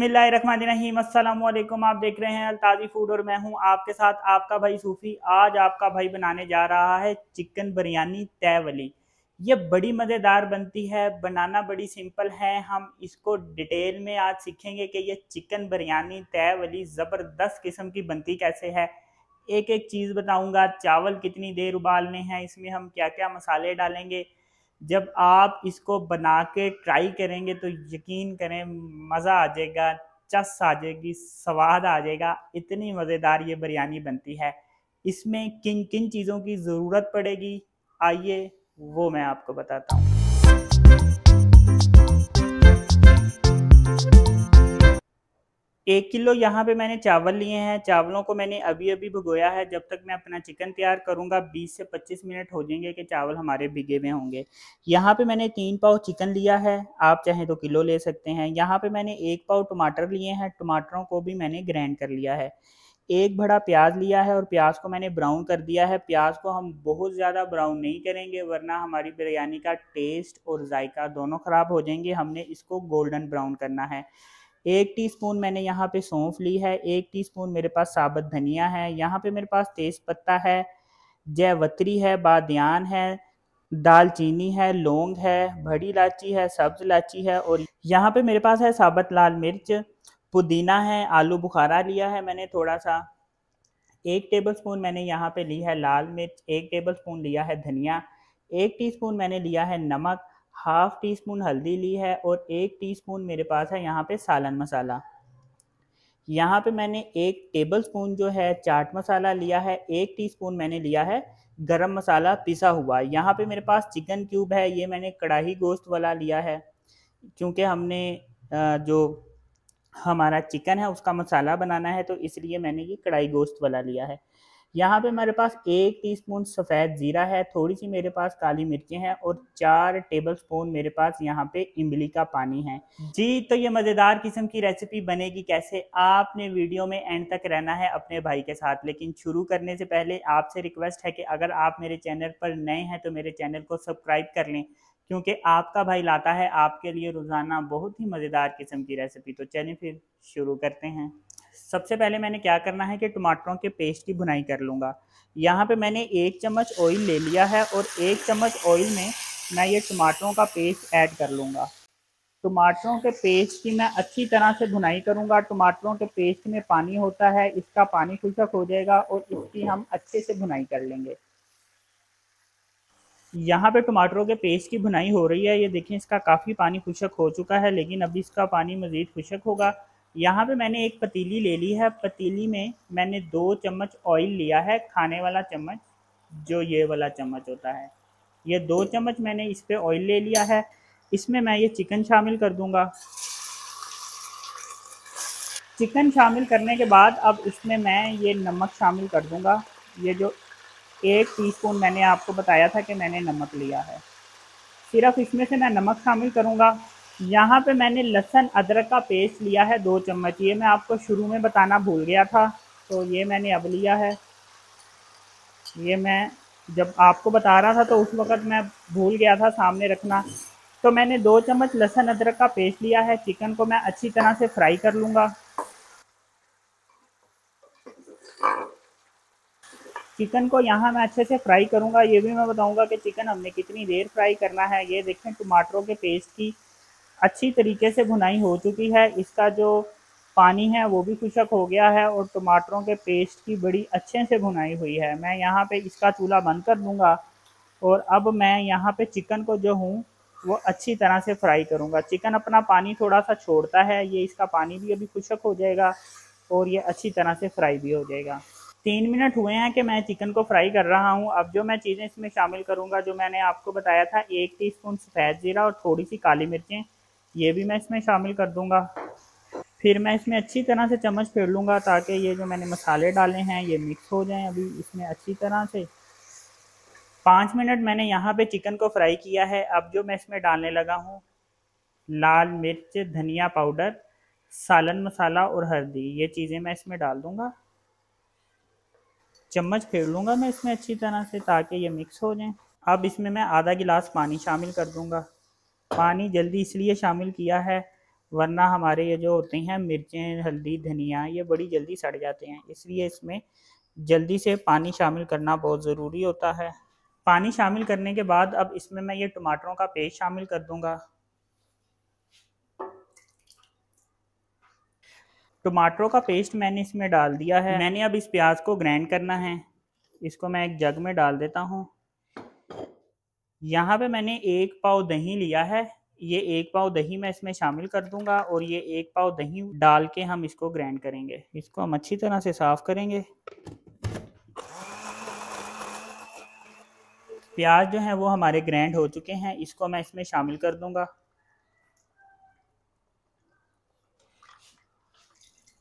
बिस्मिल्लाहिर्रहमानिर्रहीम अस्सलाम आप देख रहे हैं अलताज़ी फूड और मैं हूं आपके साथ आपका भाई सूफ़ी आज आपका भाई बनाने जा रहा है चिकन बिरयानी तैवली ये बड़ी मज़ेदार बनती है बनाना बड़ी सिंपल है हम इसको डिटेल में आज सीखेंगे कि ये चिकन बिरयानी तैवली ज़बरदस्त किस्म की बनती कैसे है एक एक चीज़ बताऊँगा चावल कितनी देर उबालने हैं इसमें हम क्या क्या मसाले डालेंगे जब आप इसको बना के ट्राई करेंगे तो यकीन करें मज़ा आ जाएगा चस आ जाएगी स्वाद आ जाएगा इतनी मज़ेदार ये बिरयानी बनती है इसमें किन किन चीज़ों की ज़रूरत पड़ेगी आइए वो मैं आपको बताता हूँ एक किलो यहाँ पे मैंने चावल लिए हैं चावलों को मैंने अभी अभी भगोया है जब तक मैं अपना चिकन तैयार करूँगा 20 से 25 मिनट हो जाएंगे कि चावल हमारे भिगे हुए होंगे यहाँ पे मैंने तीन पाव चिकन लिया है आप चाहें तो किलो ले सकते हैं यहाँ पे मैंने एक पाव टमाटर लिए हैं टमाटरों को भी मैंने ग्राइंड कर लिया है एक बड़ा प्याज लिया है और प्याज को मैंने ब्राउन कर दिया है प्याज को हम बहुत ज़्यादा ब्राउन नहीं करेंगे वरना हमारी बिरयानी का टेस्ट और जायका दोनों ख़राब हो जाएंगे हमने इसको गोल्डन ब्राउन करना है एक टीस्पून मैंने यहाँ पे सौंफ ली है एक टीस्पून मेरे पास साबुत धनिया है यहाँ पे मेरे पास तेज पत्ता है जयवत्री है बादयान है दालचीनी है लौंग है बड़ी इलायची है सब्ज इलायची है और यहाँ पे मेरे पास है साबत लाल मिर्च पुदीना है आलू बुखारा लिया है मैंने थोड़ा सा एक टेबलस्पून मैंने यहाँ पे ली है लाल मिर्च एक टेबलस्पून लिया है धनिया एक टीस्पून मैंने लिया है नमक हाफ़ टी स्पून हल्दी ली है और एक टी स्पून मेरे पास है यहाँ पे सालन मसाला यहाँ पे मैंने एक टेबल स्पून जो है चाट मसाला लिया है एक टी स्पून मैंने लिया है गरम मसाला पिसा हुआ यहाँ पे मेरे पास चिकन क्यूब है ये मैंने कढ़ाई गोश्त वाला लिया है क्योंकि हमने जो हमारा चिकन है उसका मसाला बनाना है तो इसलिए मैंने ये कढ़ाई गोश्त वाला लिया है यहाँ पे मेरे पास एक टीस्पून सफ़ेद ज़ीरा है थोड़ी सी मेरे पास काली मिर्चें हैं और चार टेबल स्पून मेरे पास यहाँ पे इमली का पानी है जी तो ये मज़ेदार किस्म की रेसिपी बनेगी कैसे आपने वीडियो में एंड तक रहना है अपने भाई के साथ लेकिन शुरू करने से पहले आपसे रिक्वेस्ट है कि अगर आप मेरे चैनल पर नए हैं तो मेरे चैनल को सब्सक्राइब कर लें क्योंकि आपका भाई लाता है आपके लिए रोज़ाना बहुत ही मज़ेदार किस्म की रेसिपी तो चलिए फिर शुरू करते हैं सबसे पहले मैंने क्या करना है कि टमाटरों के पेस्ट की बुनाई कर लूँगा यहाँ पे मैंने एक चम्मच ऑयल ले लिया है और एक चम्मच ऑयल में मैं ये टमाटरों का पेस्ट ऐड कर लूँगा टमाटरों के पेस्ट की मैं अच्छी तरह से बुनाई करूँगा टमाटरों के पेस्ट में पानी होता है इसका पानी खुशक हो जाएगा और इसकी हम अच्छे से बुनाई कर लेंगे यहाँ पे टमाटरों के पेस्ट की भुनाई हो रही है ये देखें इसका काफ़ी पानी खुशक हो चुका है लेकिन अभी इसका पानी मज़ीद खुशक होगा यहाँ पे मैंने एक पतीली ले ली है पतीली में मैंने दो चम्मच ऑयल लिया है खाने वाला चम्मच जो ये वाला चम्मच होता है ये दो चम्मच मैंने इस पर ऑयल ले लिया है इसमें मैं ये चिकन शामिल कर दूँगा चिकन शामिल करने के बाद अब इसमें मैं ये नमक शामिल कर दूँगा ये जो एक टीस्पून मैंने आपको बताया था कि मैंने नमक लिया है सिर्फ इसमें से मैं नमक शामिल करूँगा यहाँ पे मैंने लहसन अदरक का पेस्ट लिया है दो चम्मच ये मैं आपको शुरू में बताना भूल गया था तो ये मैंने अब लिया है ये मैं जब आपको बता रहा था तो उस वक़्त मैं भूल गया था सामने रखना तो मैंने दो चम्मच लहसन अदरक का पेस्ट लिया है चिकन को मैं अच्छी तरह से फ्राई कर लूँगा चिकन को यहाँ मैं अच्छे से फ्राई करूँगा ये भी मैं बताऊँगा कि चिकन हमने कितनी देर फ्राई करना है ये देखें टमाटरों के पेस्ट की अच्छी तरीके से भुनाई हो चुकी है इसका जो पानी है वो भी खुशक हो गया है और टमाटरों के पेस्ट की बड़ी अच्छे से भुनाई हुई है मैं यहाँ पे इसका चूल्हा बंद कर दूँगा और अब मैं यहाँ पे चिकन को जो हूँ वो अच्छी तरह से फ्राई करूँगा चिकन अपना पानी थोड़ा सा छोड़ता है ये इसका पानी भी अभी खुशक हो जाएगा और ये अच्छी तरह से फ्राई भी हो जाएगा तीन मिनट हुए हैं कि मैं चिकन को फ्राई कर रहा हूँ अब जो मैं चीज़ें इसमें शामिल करूँगा जो मैंने आपको बताया था एक टीस्पून सफ़ेद ज़ीरा और थोड़ी सी काली मिर्चें ये भी मैं इसमें शामिल कर दूंगा फिर मैं इसमें अच्छी तरह से चम्मच फेर लूँगा ताकि ये जो मैंने मसाले डाले हैं ये मिक्स हो जाएं अभी इसमें अच्छी तरह से पाँच मिनट मैंने यहाँ पे चिकन को फ्राई किया है अब जो मैं इसमें डालने लगा हूँ लाल मिर्च धनिया पाउडर सालन मसाला और हल्दी ये चीज़ें मैं इसमें डाल दूँगा चम्मच फेर लूँगा मैं इसमें अच्छी तरह से ताकि ये मिक्स हो जाए अब इसमें मैं आधा गिलास पानी शामिल कर दूँगा पानी जल्दी इसलिए शामिल किया है वरना हमारे ये जो होते हैं मिर्चें हल्दी धनिया ये बड़ी जल्दी सड़ जाते हैं इसलिए इसमें जल्दी से पानी शामिल करना बहुत ज़रूरी होता है पानी शामिल करने के बाद अब इसमें मैं ये टमाटरों का पेस्ट शामिल कर दूंगा टमाटरों का पेस्ट मैंने इसमें डाल दिया है मैंने अब इस प्याज को ग्राइंड करना है इसको मैं एक जग में डाल देता हूँ यहाँ पे मैंने एक पाव दही लिया है ये एक पाव दही मैं इसमें शामिल कर दूंगा और ये एक पाव दही डाल के हम इसको ग्राइंड करेंगे इसको हम अच्छी तरह से साफ करेंगे प्याज जो है वो हमारे ग्राइंड हो चुके हैं इसको मैं इसमें शामिल कर दूंगा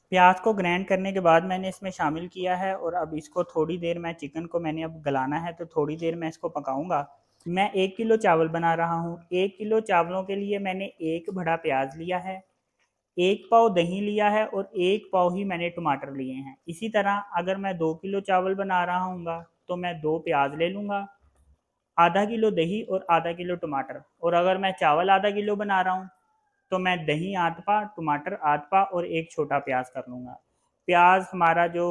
प्याज को ग्राइंड करने के बाद मैंने इसमें शामिल किया है और अब इसको थोड़ी देर मैं चिकन को मैंने अब गलाना है तो थोड़ी देर मैं इसको पकाऊंगा मैं एक किलो चावल बना रहा हूँ एक किलो चावलों के लिए मैंने एक बड़ा प्याज लिया है एक पाव दही लिया है और एक पाव ही मैंने टमाटर लिए हैं इसी तरह अगर मैं दो किलो चावल बना रहा हूँ तो मैं दो प्याज ले लूँगा आधा किलो दही और आधा किलो टमाटर और अगर मैं चावल आधा किलो बना रहा हूँ तो मैं दही आधपा टमाटर आधपा और एक छोटा प्याज कर लूँगा प्याज हमारा जो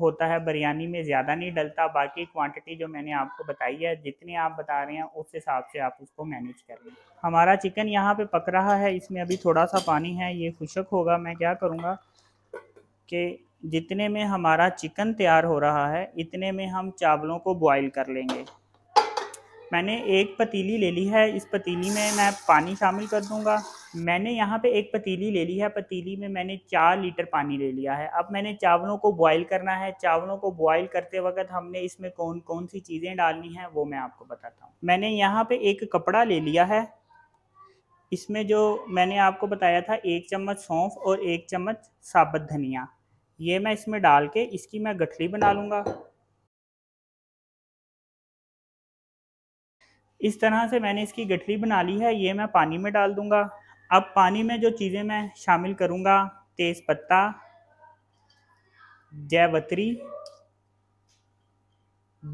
होता है बिरयानी में ज़्यादा नहीं डलता बाकी क्वांटिटी जो मैंने आपको बताई है जितने आप बता रहे हैं उस हिसाब से आप उसको मैनेज कर लें हमारा चिकन यहाँ पे पक रहा है इसमें अभी थोड़ा सा पानी है ये खुशक होगा मैं क्या करूँगा कि जितने में हमारा चिकन तैयार हो रहा है इतने में हम चावलों को बॉयल कर लेंगे मैंने एक पतीली ले ली है इस पतीली में मैं पानी शामिल कर दूँगा मैंने यहाँ पे एक पतीली ले ली है पतीली में मैंने चार लीटर पानी ले लिया है अब मैंने चावलों को बॉईल करना है चावलों को बॉईल करते वक्त हमने इसमें कौन कौन सी चीज़ें डालनी है वो मैं आपको बताता हूँ मैंने यहाँ पे एक कपड़ा ले लिया है इसमें जो मैंने आपको बताया था एक चम्मच सौंफ और एक चम्मच साबत धनिया ये मैं इसमें डाल के इसकी मैं गठली बना लूँगा इस तरह से मैंने इसकी गठरी बना ली है ये मैं पानी में डाल दूंगा अब पानी में जो चीज़ें मैं शामिल करूँगा तेज़ पत्ता जयवत्री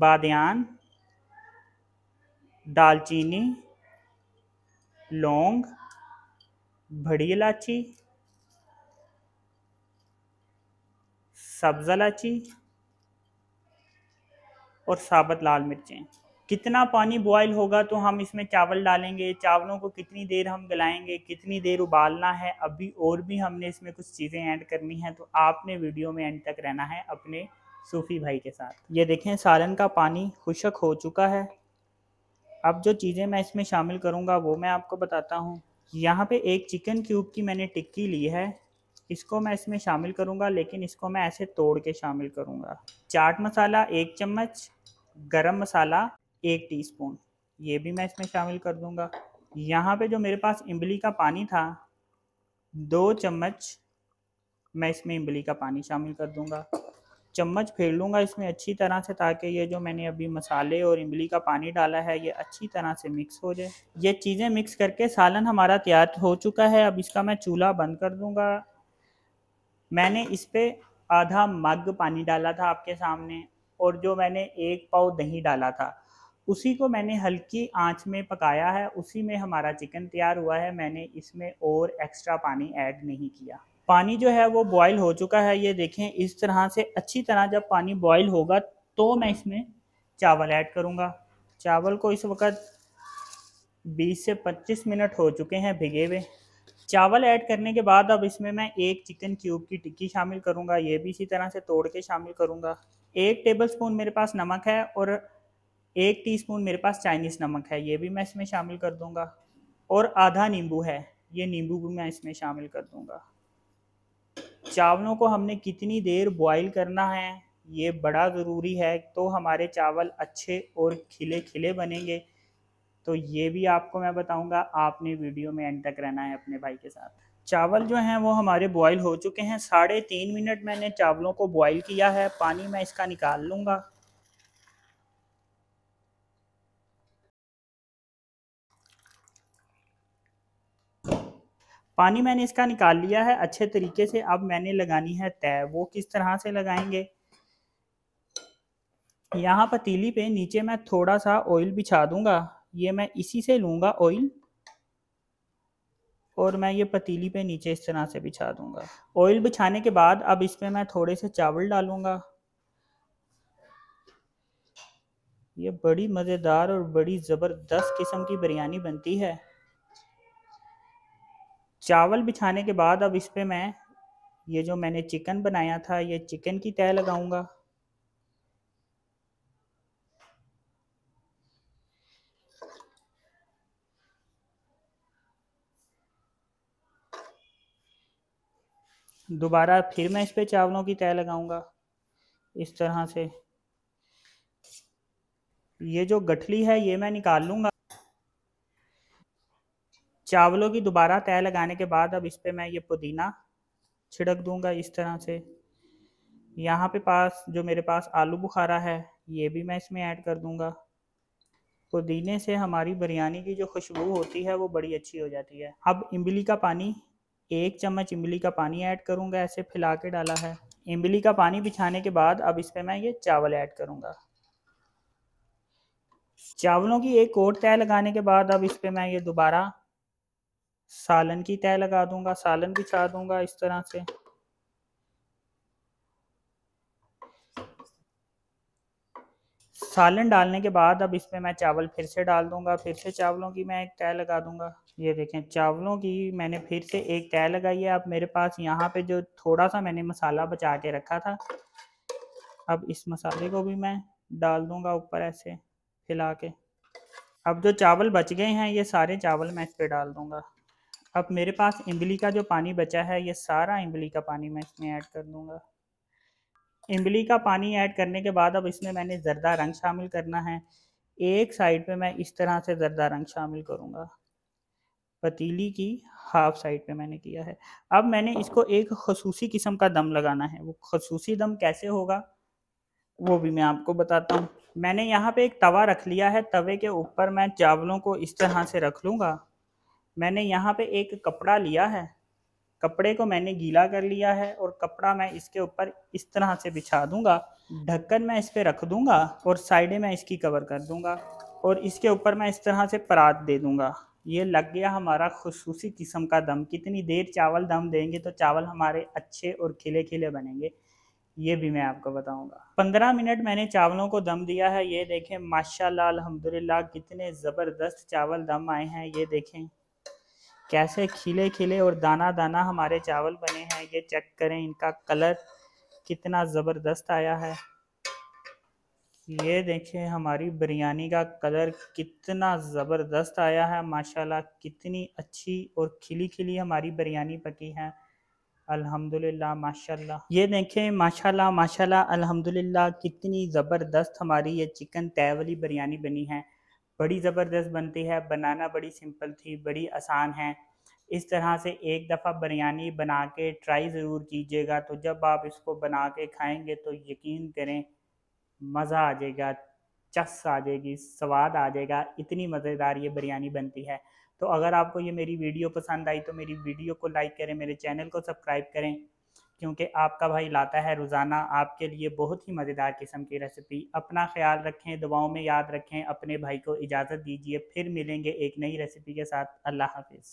बादयान दालचीनी लौंग बड़ी इलायची सब्ज़ इलायची और साबत लाल मिर्चें कितना पानी बॉयल होगा तो हम इसमें चावल डालेंगे चावलों को कितनी देर हम गलाएंगे कितनी देर उबालना है अभी और भी हमने इसमें कुछ चीज़ें ऐड करनी हैं तो आपने वीडियो में एंड तक रहना है अपने सूफी भाई के साथ ये देखें सालन का पानी खुशक हो चुका है अब जो चीज़ें मैं इसमें शामिल करूँगा वो मैं आपको बताता हूँ यहाँ पे एक चिकन क्यूब की मैंने टिक्की ली है इसको मैं इसमें शामिल करूँगा लेकिन इसको मैं ऐसे तोड़ के शामिल करूँगा चाट मसाला एक चम्मच गरम मसाला एक टीस्पून ये भी मैं इसमें शामिल कर दूंगा यहाँ पे जो मेरे पास इमली का पानी था दो चम्मच मैं इसमें इमली का पानी शामिल कर दूंगा चम्मच फेर लूँगा इसमें अच्छी तरह से ताकि ये जो मैंने अभी मसाले और इमली का पानी डाला है ये अच्छी तरह से मिक्स हो जाए ये चीज़ें मिक्स करके सालन हमारा तैयार हो चुका है अब इसका मैं चूल्हा बंद कर दूंगा मैंने इस पर आधा मग पानी डाला था आपके सामने और जो मैंने एक पाव दही डाला था उसी को मैंने हल्की आंच में पकाया है उसी में हमारा चिकन तैयार हुआ है मैंने इसमें और एक्स्ट्रा पानी ऐड नहीं किया पानी जो है वो बॉयल हो चुका है ये देखें इस तरह से अच्छी तरह जब पानी बॉयल होगा तो मैं इसमें चावल ऐड करूँगा चावल को इस वक्त 20 से 25 मिनट हो चुके हैं भिगे हुए चावल ऐड करने के बाद अब इसमें मैं एक चिकन क्यूब की टिक्की शामिल करूँगा ये भी इसी तरह से तोड़ के शामिल करूँगा एक टेबल स्पून मेरे पास नमक है और एक टीस्पून मेरे पास चाइनीज़ नमक है ये भी मैं इसमें शामिल कर दूंगा और आधा नींबू है ये नींबू भी मैं इसमें शामिल कर दूंगा चावलों को हमने कितनी देर बॉईल करना है ये बड़ा ज़रूरी है तो हमारे चावल अच्छे और खिले खिले बनेंगे तो ये भी आपको मैं बताऊंगा आपने वीडियो में एंड तक रहना है अपने भाई के साथ चावल जो हैं वो हमारे बॉईल हो चुके हैं साढ़े तीन मिनट मैंने चावलों को बॉईल किया है पानी मैं इसका निकाल लूँगा पानी मैंने इसका निकाल लिया है अच्छे तरीके से अब मैंने लगानी है तय वो किस तरह से लगाएंगे यहाँ पतीली पे नीचे मैं थोड़ा सा ऑयल बिछा दूंगा ये मैं इसी से लूंगा ऑयल और मैं ये पतीली पे नीचे इस तरह से बिछा दूंगा ऑयल बिछाने के बाद अब इसमें मैं थोड़े से चावल डालूंगा ये बड़ी मज़ेदार और बड़ी ज़बरदस्त किस्म की बिरयानी बनती है चावल बिछाने के बाद अब इस पर मैं ये जो मैंने चिकन बनाया था ये चिकन की तय लगाऊंगा दोबारा फिर मैं इस पे चावलों की तय लगाऊंगा इस तरह से ये जो गठली है ये मैं निकाल लूंगा चावलों की दोबारा तय लगाने के बाद अब इस पर मैं ये पुदीना छिड़क दूंगा इस तरह से यहाँ पे पास जो मेरे पास आलू बुखारा है ये भी मैं इसमें ऐड कर दूंगा पुदीने से हमारी बिरयानी की जो खुशबू होती है वो बड़ी अच्छी हो जाती है अब इमली का पानी एक चम्मच इमली का पानी ऐड करूंगा ऐसे फैला के डाला है इमली का पानी बिछाने के बाद अब इस पर मैं ये चावल ऐड करूंगा चावलों की एक कोट तय लगाने के बाद अब इस पर मैं ये दोबारा सालन की तय लगा दूंगा सालन बिछा दूंगा इस तरह से सालन डालने के बाद अब इसमें मैं चावल फिर से डाल दूंगा फिर से चावलों की मैं एक तय लगा दूंगा ये देखें चावलों की मैंने फिर से एक तय लगाई है अब मेरे पास यहाँ पे जो थोड़ा सा मैंने मसाला बचा के रखा था अब इस मसाले को भी मैं डाल दूंगा ऊपर ऐसे हिला के अब जो चावल बच गए हैं ये सारे चावल मैं इस पर डाल दूंगा अब मेरे पास इमली का जो पानी बचा है ये सारा इमली का पानी मैं इसमें ऐड कर दूंगा इमली का पानी ऐड करने के बाद अब इसमें मैंने ज़रदा रंग शामिल करना है एक साइड पे मैं इस तरह से ज़रदा रंग शामिल करूँगा पतीली की हाफ साइड पे मैंने किया है अब मैंने इसको एक खसूसी किस्म का दम लगाना है वो खसूसी दम कैसे होगा वो भी मैं आपको बताता हूँ मैंने यहाँ पे एक तवा रख लिया है तवे के ऊपर मैं चावलों को इस तरह से रख लूँगा मैंने यहाँ पे एक कपड़ा लिया है कपड़े को मैंने गीला कर लिया है और कपड़ा मैं इसके ऊपर इस तरह से बिछा दूंगा ढक्कन मैं इस पर रख दूंगा और साइडें मैं इसकी कवर कर दूंगा और इसके ऊपर मैं इस तरह से परात दे दूंगा ये लग गया हमारा खसूसी किस्म का दम कितनी देर चावल दम देंगे तो चावल हमारे अच्छे और खिले खिले बनेंगे ये भी मैं आपको बताऊंगा पंद्रह मिनट मैंने चावलों को दम दिया है ये देखें माशाल्लाह अल्हम्दुलिल्लाह कितने ज़बरदस्त चावल दम आए हैं ये देखें कैसे खिले खिले और दाना दाना हमारे चावल बने हैं ये चेक करें इनका कलर कितना ज़बरदस्त आया है ये देखें हमारी बिरयानी का कलर कितना ज़बरदस्त आया है माशाल्लाह कितनी अच्छी और खिली खिली हमारी बिरयानी पकी है अल्हम्दुलिल्लाह माशाल्लाह ये देखें माशाल्लाह माशाल्लाह अल्हम्दुलिल्लाह कितनी ज़बरदस्त हमारी ये चिकन तय वाली बिरयानी बनी है बड़ी ज़बरदस्त बनती है बनाना बड़ी सिंपल थी बड़ी आसान है इस तरह से एक दफ़ा बिरयानी बना के ट्राई ज़रूर कीजिएगा तो जब आप इसको बना के खाएंगे तो यकीन करें मज़ा आ जाएगा चस आ जाएगी स्वाद आ जाएगा इतनी मज़ेदार ये बिरयानी बनती है तो अगर आपको ये मेरी वीडियो पसंद आई तो मेरी वीडियो को लाइक करें मेरे चैनल को सब्सक्राइब करें क्योंकि आपका भाई लाता है रोज़ाना आपके लिए बहुत ही मज़ेदार किस्म की रेसिपी अपना ख्याल रखें दुआओं में याद रखें अपने भाई को इजाज़त दीजिए फिर मिलेंगे एक नई रेसिपी के साथ अल्लाह हाफिज़